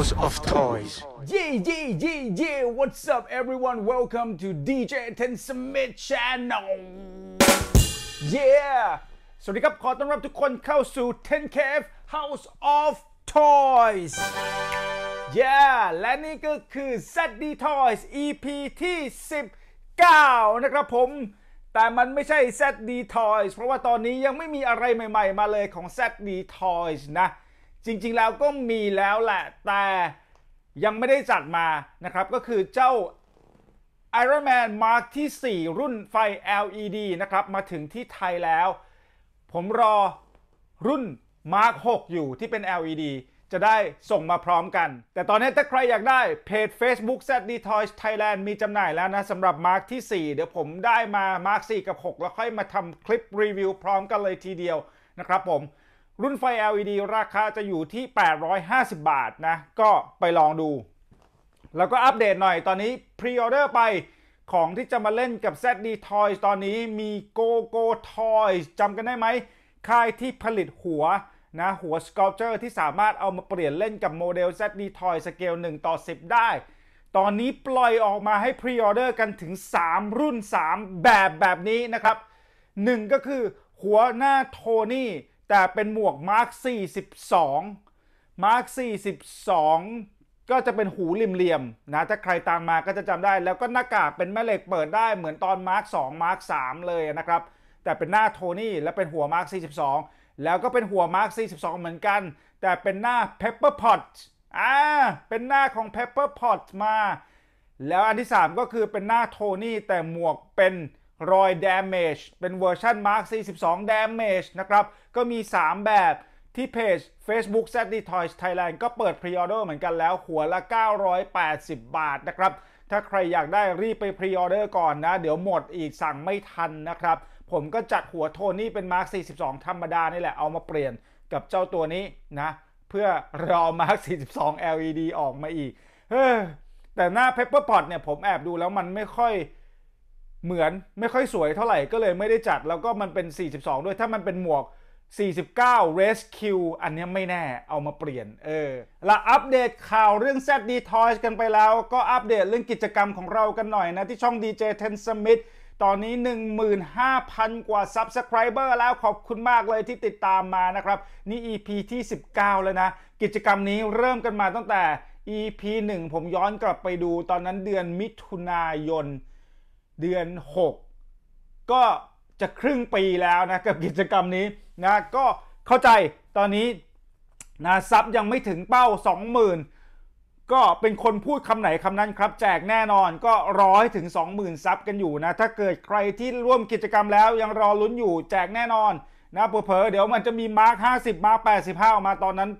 House of Toys Yeah yeah yeah yeah What's up everyone Welcome to DJ Ten Smith Channel Yeah สวัสดีครับ ขอต้อนรับทุกคนเข้าสู่ Ten 10KF House of Toys Yeah และนี่ก็คือ ZD Toys EP ที่ 19 นะครับผม แต่มันไม่ใช่ ZD Toys เพราะว่าตอนนี้ยังไม่มีอะไรใหม่ๆมาเลยของ ZD Toys นะจริงๆ แล้วก็มีแล้วแหละแต่ยังไม่ได้จัดมานะครับ ก็คือเจ้า Iron Man Mark ที่ 4 รุ่นไฟ LED นะครับ มาถึงที่ไทยแล้ว ผมรอรุ่น Mark 6 อยู่ที่เป็น LED จะได้ส่งมาพร้อมกัน แต่ตอนนี้ถ้าใครอยากได้เพจ Facebook ZD Toys Thailand มีจำหน่ายแล้วนะสำหรับ Mark ที่4เดี๋ยวผมได้มา Mark 4 กับ 6 แล้วค่อยมาทำคลิปรีวิวพร้อมกันเลยทีเดียวนะครับผมรุ่นไฟ LED ราคาจะอยู่ที่ 850 บาทนะ ก็ไปลองดู แล้วก็อัปเดตหน่อยตอนนี้พรีออเดอร์ไปของที่จะมาเล่นกับ ZD Toys ตอนนี้มี Go Go Toys จำกันได้ไหม ค่ายที่ผลิตหัวนะ หัว Sculpture ที่สามารถเอามาเปลี่ยนเล่นกับโมเดล ZD Toys สเกล1ต่อ 10 ได้ ตอนนี้ปล่อยออกมาให้พรีออเดอร์กันถึง 3 รุ่น 3 แบบแบบนี้นะครับ1ก็คือหัวหน้าโทนี่แต่เป็นหมวก Mark 42 Mark 42 ก็จะเป็นหูเหลี่ยมๆนะถ้าใครตามมาก็จะจำได้แล้วก็หน้ากากเป็นแม่เหล็กเปิดได้เหมือนตอน Mark 2 Mark 3เลยนะครับแต่เป็นหน้าโทนี่และเป็นหัว Mark 42 แล้วก็เป็นหัว Mark 42 เหมือนกัน แต่เป็นหน้า Pepperpot อ่าเป็นหน้าของ Pepperpot มา แล้วอันที่3ก็คือเป็นหน้าโทนี่แต่หมวกเป็นรอย Damage เป็นเวอร์ชันมาร์ค 42 Damage นะครับ ก็มี 3 แบบที่เพจ Facebook z d Toys Thailand ก็เปิดพรีออเดอร์เหมือนกันแล้วหัวละ 980 บาทนะครับ ถ้าใครอยากได้รีบไปพรีออเดอร์ก่อนนะ เดี๋ยวหมดอีกสั่งไม่ทันนะครับ ผมก็จัดหัวโทนี่เป็นมาร์ค 42 ธรรมดานี่แหละเอามาเปลี่ยนกับเจ้าตัวนี้นะ เพื่อรอมาร์ค 42 LED ออกมาอีก แต่หน้า Pepperpot เนี่ยผมแอบดูแล้วมันไม่ค่อยเหมือนไม่ค่อยสวยเท่าไหร่ก็เลยไม่ได้จัดแล้วก็มันเป็น 42 ด้วยถ้ามันเป็นหมวก 49 Rescue อันนี้ไม่แน่เอามาเปลี่ยนเออละอัปเดตข่าวเรื่อง ZD Toys กันไปแล้วก็อัปเดตเรื่องกิจกรรมของเรากันหน่อยนะที่ช่อง DJ Ten Smith ตอนนี้ 15,000 กว่า Subscriber แล้วขอบคุณมากเลยที่ติดตามมานะครับ นี่ EP ที่ 19 แล้วนะ กิจกรรมนี้เริ่มกันมาตั้งแต่ EP 1 ผมย้อนกลับไปดู ตอนนั้นเดือนมิถุนายนเดือน 6 ก็จะครึ่งปีแล้วนะกับกิจกรรมนี้นะก็เข้าใจตอนนี้นะซับยังไม่ถึงเป้า 20,000 ก็เป็นคนพูดคำไหนคำนั้นครับแจกแน่นอนก็ร้อยถึง 20,000ซับกันอยู่นะถ้าเกิดใครที่ร่วมกิจกรรมแล้วยังรอลุ้นอยู่แจกแน่นอนนะเผลอเดี๋ยวมันจะมีมาร์ค50 มาร์ค85ออกมาตอนนั้น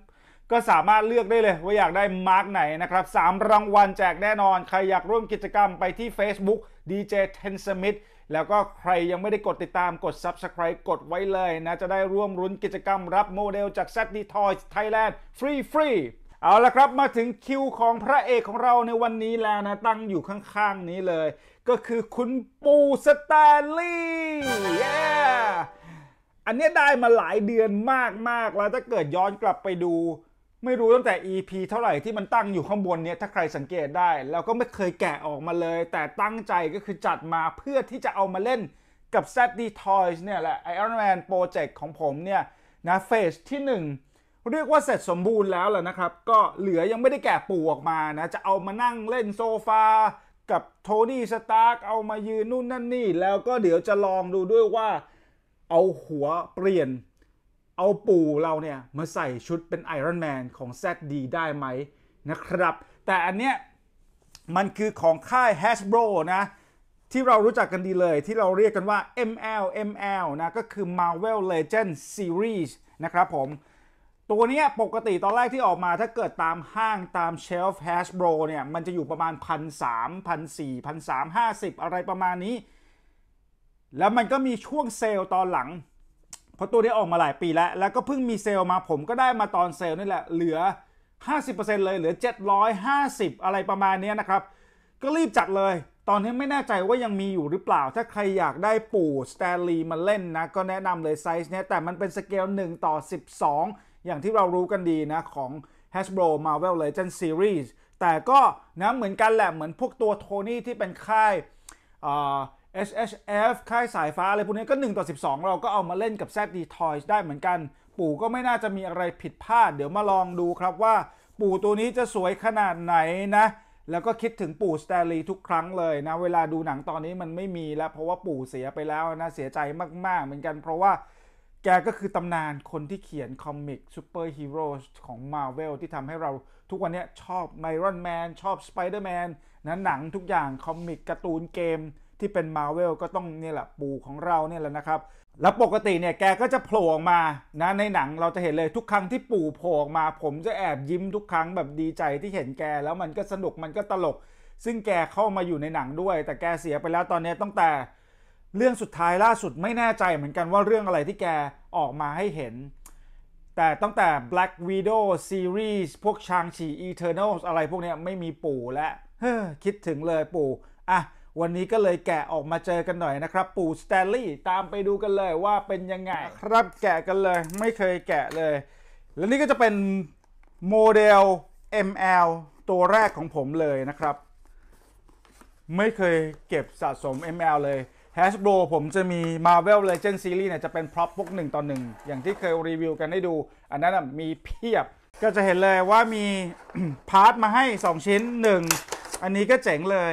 ก็สามารถเลือกได้เลยว่าอยากได้มาร์กไหนนะครับสามรางวัลแจกแน่นอนใครอยากร่วมกิจกรรมไปที่ Facebook DJ Ten Smith แล้วก็ใครยังไม่ได้กดติดตามกด Subscribe กดไว้เลยนะ จะได้ร่วมรุ้นกิจกรรมรับโมเดลจาก ZD Toys Thailand ฟรีฟรีเอาละครับมาถึงคิวของพระเอกของเราในวันนี้แล้วนะ ตั้งอยู่ข้างๆนี้เลยก็คือคุณปูสแตนลีย์อันนี้ได้มาหลายเดือนมากๆแล้วถ้าเกิดย้อนกลับไปดูไม่รู้ตั้งแต่ EP เท่าไหร่ที่มันตั้งอยู่ข้างบนเนี่ยถ้าใครสังเกตได้ แล้วก็ไม่เคยแกะออกมาเลย แต่ตั้งใจก็คือจัดมาเพื่อที่จะเอามาเล่นกับ z d Toys เนี่ยแหละ Iron Man Project ของผมเนี่ยนะเฟสที่1 เรียกว่าเสร็จสมบูรณ์แล้วแหละนะครับ ก็เหลือยังไม่ได้แกะปูออกมานะ จะเอามานั่งเล่นโซฟากับโทนี่สตาร์กเอามายืนนู่นนั่นนี่ แล้วก็เดี๋ยวจะลองดูด้วยว่า เอาหัวเปลี่ยนเอาปู่เราเนี่ยมาใส่ชุดเป็นไอรอนแมนของ ZD ได้ไหมนะครับ แต่อันเนี้ยมันคือของค่าย Hasbro นะ ที่เรารู้จักกันดีเลยที่เราเรียกกันว่า ML ML นะก็คือ Marvel Legend Series นะครับผม ตัวนี้ปกติตอนแรกที่ออกมาถ้าเกิดตามห้างตามเชล l ์ Hasbro เนี่ย มันจะอยู่ประมาณ1 3 0 0 1 4 0 0 0 0อะไรประมาณนี้ แล้วมันก็มีช่วงเซลล์ตอนหลังพราะตัวนี้ออกมาหลายปีแล้ว แล้วก็เพิ่งมีเซลล์มาผมก็ได้มาตอนเซลล์นี่แหละ เหลือ 50%เลยเหลือ 750 อะไรประมาณนี้นะครับ ก็รีบจัดเลย ตอนนี้ไม่แน่ใจว่ายังมีอยู่หรือเปล่า ถ้าใครอยากได้ปู่สแตนลีมาเล่นนะ ก็แนะนำเลยไซส์เนี้ย แต่มันเป็นสเกล 1 ต่อ 12 อย่างที่เรารู้กันดีนะ ของ Hasbro Marvel Legends Series แต่ก็นะเหมือนกันแหละ เหมือนพวกตัวโทนี่ที่เป็นค่าย HHF ค่ายสายฟ้าอะไรพวกนี้ก็1ต่อ12 เราก็เอามาเล่นกับ z d Toys ได้เหมือนกัน ปู่ก็ไม่น่าจะมีอะไรผิดพลาดเดี๋ยวมาลองดูครับว่าปู่ตัวนี้จะสวยขนาดไหนนะ แล้วก็คิดถึงปู่สแตลีทุกครั้งเลยนะ เวลาดูหนังตอนนี้มันไม่มีแล้วเพราะว่าปู่เสียไปแล้วนะเสียใจมากๆเหมือนกันเพราะว่า แกก็คือตำนานคนที่เขียนคอมิกซูเปอร์ฮีโร่ของ Marvel ที่ทำให้เราทุกวันนี้ชอบไมรอนแมนชอบสไปเดอร์แมนนะหนังทุกอย่างคอมิกการ์ตูนเกมที่เป็นมาเวลก็ต้องเนี่ยแหละปู่ของเราเนี่ยแหละนะครับ แล้วปกติเนี่ยแกก็จะโผล่ออกมานะในหนังเราจะเห็นเลยทุกครั้งที่ปู่โผล่ออกมา ผมจะแอบยิ้มทุกครั้งแบบดีใจที่เห็นแกแล้วมันก็สนุกมันก็ตลก ซึ่งแกเข้ามาอยู่ในหนังด้วย แต่แกเสียไปแล้วตอนนี้ตั้งแต่เรื่องสุดท้ายล่าสุดไม่แน่ใจเหมือนกันว่าเรื่องอะไรที่แกออกมาให้เห็น แต่ตั้งแต่ Black Widow Series พวกชางฉี Eternals อะไรพวกนี้ไม่มีปู่แล้วคิดถึงเลยปู่อ่ะวันนี้ก็เลยแกะออกมาเจอกันหน่อยนะครับ ปู่สแตลลี่ตามไปดูกันเลยว่าเป็นยังไงครับแกะกันเลยไม่เคยแกะเลย แล้วนี่ก็จะเป็นโมเดล ML ตัวแรกของผมเลยนะครับ ไม่เคยเก็บสะสม ML เลย Hasbro ผมจะมี Marvel Legends Series เนี่ยจะเป็นพร็อพพวกหนึ่งต่อหนึ่งอย่างที่เคยรีวิวกันให้ดูอันนั้นมีเพียบก็จะเห็นเลยว่ามีพาร์ทมาให้ 2 ชิ้น 1 อันนี้ก็เจ๋งเลย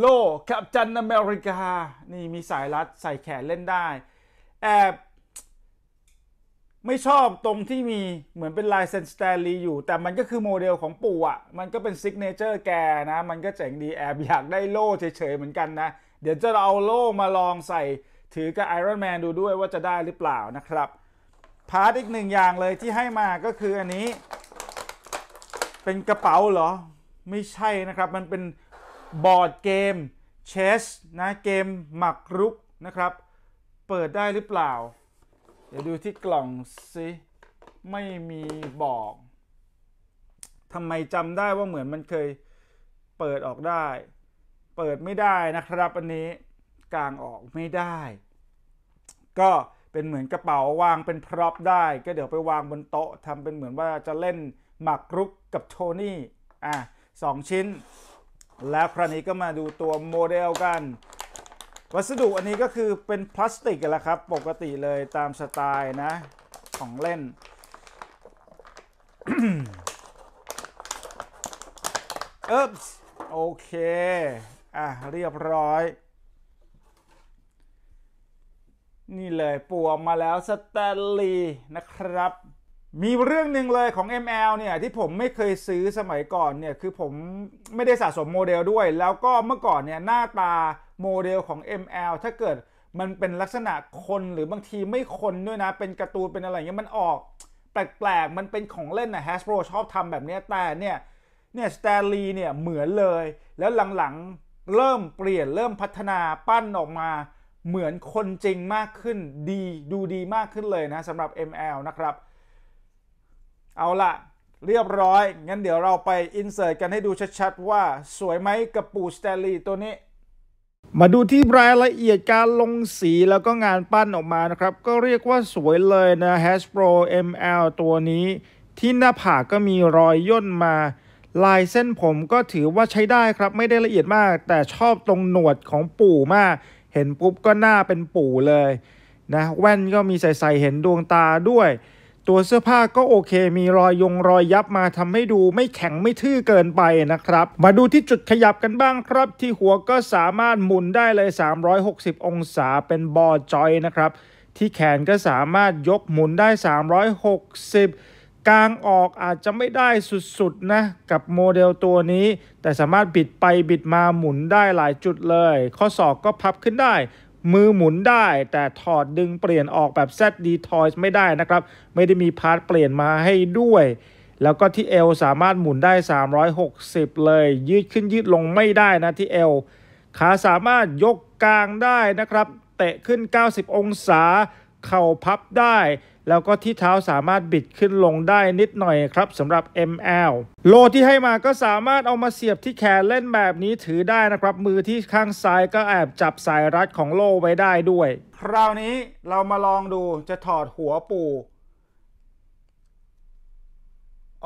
โลกับจันอเมริกา นี่มีสายรัดใส่แขนเล่นได้แอบไม่ชอบตรงที่มีเหมือนเป็นลายเซนสแตลลีอยู่ แต่มันก็คือโมเดลของปู่อะ่ะมันก็เป็นซิกเนเจอร์แกนะ มันก็เจ๋งดีแอบ อยากได้โล่เฉยๆ เหมือนกันนะ เดี๋ยวจะเอาโล่มาลองใส่ ถือกับไอรอนแมนดูด้วยว่าจะได้หรือเปล่านะครับ พาร์ทอีกหนึ่งอย่างเลยที่ให้มาก็คืออันนี้เป็นกระเป๋าเหรอไม่ใช่นะครับมันเป็นบอร์ดเกมเชสนะเกม หมักรุกนะครับ เปิดได้หรือเปล่า เดี๋ยวดูที่กล่องสิไม่มีบอกทำไมจำได้ว่าเหมือนมันเคยเปิดออกได้ เปิดไม่ได้นะครับ อันนี้ กลางออกไม่ได้ ก็เป็นเหมือนกระเป๋าวางเป็นพร็อพได้ก็เดี๋ยวไปวางบนโต๊ะทำเป็นเหมือนว่าจะเล่นหมากรุกกับโทนี่อ่ะสองชิ้นแล้วคราวนี้ก็มาดูตัวโมเดลกัน วัสดุอันนี้ก็คือเป็นพลาสติกกันแล้วครับปกติเลยตามสไตล์นะของเล่นเอ๊บโอเค อ่ะเรียบร้อย นี่เลยปัวมาแล้วสแตนลีนะครับมีเรื่องหนึ่งเลยของ ML เนี่ยที่ผมไม่เคยซื้อสมัยก่อนเนี่ยคือผมไม่ได้สะสมโมเดลด้วย แล้วก็เมื่อก่อนเนี่ยหน้าตาโมเดลของ ML ถ้าเกิดมันเป็นลักษณะคนหรือบางทีไม่คนด้วยนะ เป็นการ์ตูนเป็นอะไรเงี้ยมันออกแปลกๆ มันเป็นของเล่นนะ Hasbro ชอบทำแบบนี้แต่เนี่ยเนี่ยสแตนลีเนี่ยเหมือนเลย แล้วหลังๆเริ่มเปลี่ยนเริ่มพัฒนาปั้นออกมา เหมือนคนจริงมากขึ้นดีดูดี มากขึ้นเลยนะสำหรับ ML นะครับเอาละเรียบร้อย งั้นเดี๋ยวเราไปอินเสิร์ตกันให้ดูชัดๆว่า สวยไหมกระปูสเตลลีตัวนี้ มาดูที่รายละเอียดการลงสีแล้วก็งานปั้นออกมานะครับ ก็เรียกว่าสวยเลยนะ Hasbro ML ตัวนี้ ที่หน้าผากก็มีรอยย่นมา ลายเส้นผมก็ถือว่าใช้ได้ครับไม่ได้ละเอียดมาก แต่ชอบตรงหนวดของปู่มาก เห็นปุ๊บก็หน้าเป็นปู่เลยนะแว่นก็มีใส่ๆเห็นดวงตาด้วยตัวเสื้อผ้าก็โอเคมีรอยยงรอยยับมาทำให้ดูไม่แข็งไม่ทื่อเกินไปนะครับ มาดูที่จุดขยับกันบ้างครับที่หัวก็สามารถหมุนได้เลย 360 องศาเป็นบอจอยนะครับ ที่แขนก็สามารถยกหมุนได้ 360 กลางออกอาจจะไม่ได้สุดๆนะกับโมเดลตัวนี้ แต่สามารถบิดไปบิดมาหมุนได้หลายจุดเลย ข้อศอกก็พับขึ้นได้มือหมุนได้แต่ถอดดึงเปลี่ยนออกแบบ ZD Toys ไม่ได้นะครับ ไม่ได้มีพาร์ทเปลี่ยนมาให้ด้วย แล้วก็ที่เอวสามารถหมุนได้ 360 เลย ยืดขึ้นยืดลงไม่ได้นะที่เอวขาสามารถยกกลางได้นะครับ เตะขึ้น 90 องศาเข่าพับได้ แล้วก็ที่เท้าสามารถบิดขึ้นลงได้นิดหน่อยครับสำหรับ ML โลที่ให้มาก็สามารถเอามาเสียบที่แขนเล่นแบบนี้ถือได้นะครับ มือที่ข้างซ้ายก็แอบจับสายรัดของโลไว้ได้ด้วย คราวนี้เรามาลองดูจะถอดหัวปู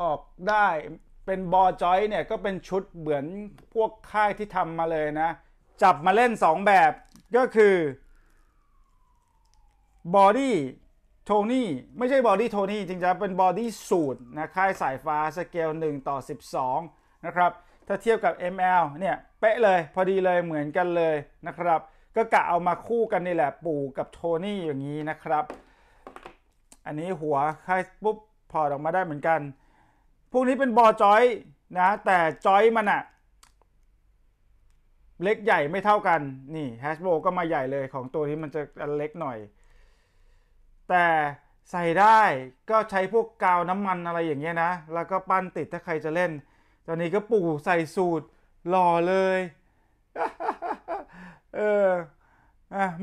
ออกได้ เป็นบอจอยเนี่ยก็เป็นชุดเหมือนพวกค่ายที่ทำมาเลยนะ จับมาเล่น 2 แบบก็คือบอดี้โทนี่ไม่ใช่บอดี้โทนี่จริงๆเป็นบอดี้สูตรนะค่ายสายฟ้าสเกล1ต่อ 12 นะครับ ถ้าเทียบกับ ML เนี่ย เป๊ะเลยพอดีเลยเหมือนกันเลยนะครับ ก็กะเอามาคู่กันนี่แหละปู่กับโทนี่อย่างนี้นะครับ อันนี้หัวค่ายปุ๊บ พอออกมาได้เหมือนกัน พวกนี้เป็นบอจอยนะ แต่จอยมันอะเล็กใหญ่ไม่เท่ากัน นี่แฮชโบก็มาใหญ่เลยของตัวที่มันจะเล็กหน่อยแต่ใส่ได้ก็ใช้พวกกาวน้ำมันอะไรอย่างเงี้ยนะ แล้วก็ปั้นติดถ้าใครจะเล่น ตอนนี้ก็ปู่ใส่สูตรหล่อเลยเออ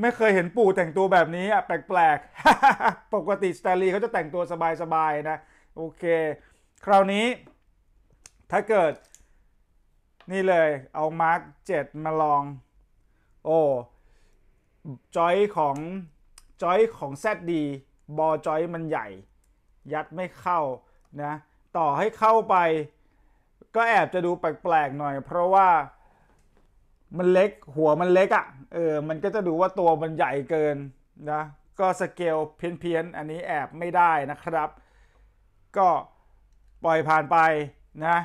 ไม่เคยเห็นปู่แต่งตัวแบบนี้อ่ะแปลกๆปกติสตาลีเขาจะแต่งตัวสบายๆนะ โอเคคราวนี้ ถ้าเกิด นี่เลยเอามาร์กเจ็ดมาลอง โอ้จอยของจอยของ ZD บอจอยมันใหญ่ ยัดไม่เข้านะต่อให้เข้าไปก็แอบจะดูแปลกๆหน่อยเพราะว่ามันเล็กหัวมันเล็กอะ่ะเออมันก็จะดูว่าตัวมันใหญ่เกินนะก็สเกลเพี้ยนๆ อันนี้แอบไม่ได้นะครับ ก็ปล่อยผ่านไปนะ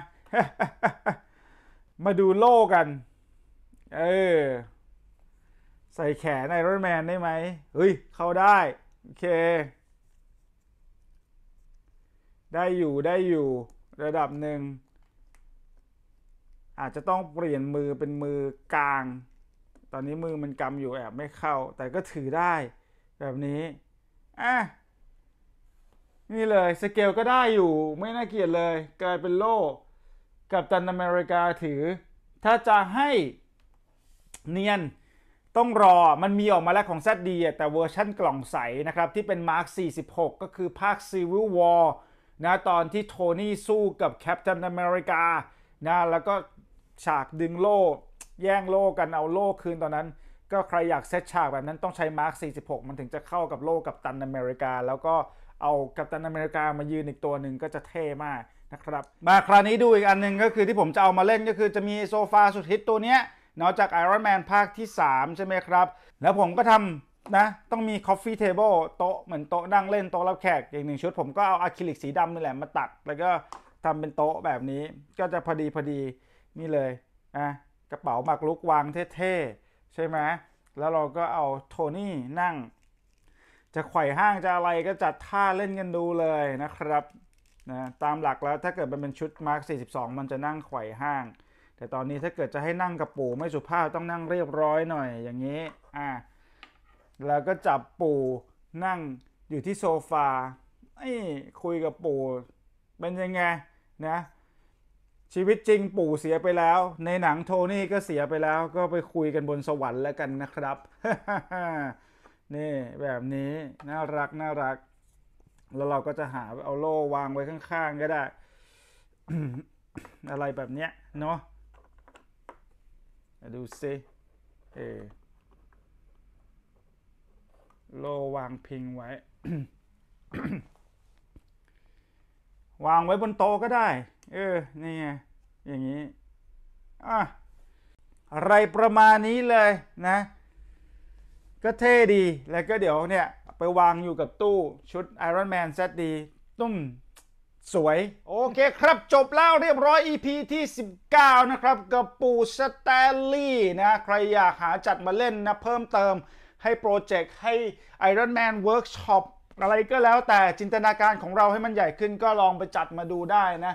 มาดูโล่กันเออใส่แขนไอรอนแมนได้ไหม เฮ้ย เข้าได้ โอเค ได้อยู่ ได้อยู่ ระดับหนึ่ง อาจจะต้องเปลี่ยนมือเป็นมือกลาง ตอนนี้มือมันกำอยู่แอบไม่เข้า แต่ก็ถือได้แบบนี้อ่ะนี่เลยสเกลก็ได้อยู่ไม่น่าเกียดเลย กลายเป็นโล่กับตันอเมริกาถือ ถ้าจะให้เนียนต้องรอมันมีออกมาแล้วของ ZD แต่เวอร์ชั่นกล่องใสนะครับ ที่เป็น Mark 46 ก็คือภาค Civil War นะตอนที่โทนี่สู้กับแคปตันอเมริกานะแล้วก็ฉากดึงโล่ แย่งโล่กันเอาโล่คืนตอนนั้น ก็ใครอยากเซตฉากแบบนั้นต้องใช้ Mark 46 มันถึงจะเข้ากับโล่กับตันอเมริกา แล้วก็เอากับตันอเมริกามายืนอีกตัวหนึ่งก็จะเท่มากนะครับ มาคราวนี้ดูอีกอันนึงก็คือที่ผมจะเอามาเล่นก็คือจะมีโซฟาสุดฮิตตัวเนี้ยนอกจาก Iron Man ภาคที่ 3 ใช่ไหมครับ แล้วผมก็ทำนะ ต้องมี Coffee Table โต๊ะ เหมือนโต๊ะ นั่งเล่นโต๊ะรับแขก อย่างหนึ่งชุดผมก็เอาอะคริลิกสีดำนี่แหละมาตัดแล้วก็ทำเป็นโต๊ะแบบนี้ ก็จะพอดีพอดีนี่เลยนะกระเป๋าหมากลุกวางเท่ๆ ใช่ไหมแล้วเราก็เอาโทนี่นั่ง จะไขว่ห้างจะอะไรก็จัดท่าเล่นกันดูเลยนะครับนะตามหลักแล้วถ้าเกิดมันเป็นชุดมาร์ค42 มันจะนั่งไขว่ห้างแต่ตอนนี้ถ้าเกิดจะให้นั่งกับปู่ไม่สุภาพต้องนั่งเรียบร้อยหน่อยอย่างนี้อ่าแล้วก็จับปู่นั่งอยู่ที่โซฟาไอ้คุยกับปู่เป็นยังไงนะชีวิตจริงปู่เสียไปแล้ว ในหนังโทนี่ก็เสียไปแล้ว ก็ไปคุยกันบนสวรรค์แล้วกันนะครับ นี่แบบนี้น่ารักน่ารัก แล้วเราก็จะหาเอาโล่วางไว้ข้างๆ ก็ได้ อะไรแบบเนี้ยเนาะดูซิเอโลวางพิงไว้ วางไว้บนโต๊ะก็ได้ เออ นี่ไง อย่างนี้ อ่ะ อะไรประมาณนี้เลยนะ ก็เท่ดี แล้วก็เดี๋ยวเนี่ยไปวางอยู่กับตู้ชุด Iron Man z ีตุ้มสวย โอเคครับจบแล้วเรียบร้อย EP ที่ 19 นะครับกับปูสแตลลี่นะ ใครอยากหาจัดมาเล่นนะ เพิ่มเติมให้โปรเจกต์ให้ Iron Man Workshop อะไรก็แล้วแต่จินตนาการของเราให้มันใหญ่ขึ้นก็ลองไปจัดมาดูได้นะ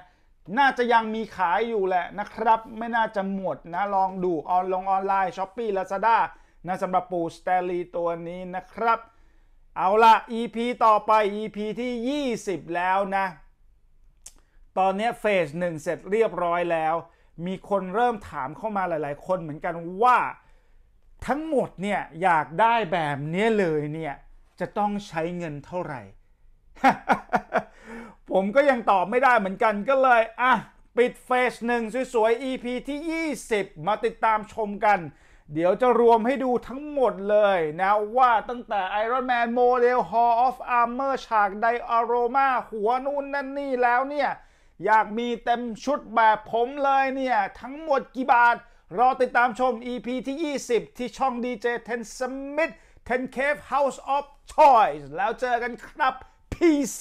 น่าจะยังมีขายอยู่แหละนะครับ ไม่น่าจะหมดนะลองดูออนลงออนไลน์ช้อปปี้ลาซาด้านะสำหรับปูสเตลลี่ตัวนี้นะครับ เอาละ EP ต่อไป EP ที่ 20 แล้วนะตอนนี้เฟสหนึ่งเสร็จเรียบร้อยแล้ว มีคนเริ่มถามเข้ามาหลายๆ คนเหมือนกันว่า ทั้งหมดเนี่ยอยากได้แบบนี้เลยเนี่ย จะต้องใช้เงินเท่าไหร่ ผมก็ยังตอบไม่ได้เหมือนกันก็เลยอ่ะปิดเฟสหนึ่งสวยๆ EP ที่ 20 มาติดตามชมกัน เดี๋ยวจะรวมให้ดูทั้งหมดเลยนะว่าตั้งแต่ Iron Man Model Hall of Armor ฉากไดอารมาหัวนู่นนั่นนี่แล้วเนี่ยอยากมีเต็มชุดแบบผมเลยเนี่ย ทั้งหมดกี่บาท รอติดตามชม EP ที่ 20 ที่ช่อง DJ Ten Smith Ten Cave House of Choice แล้วเจอกันครับ Peace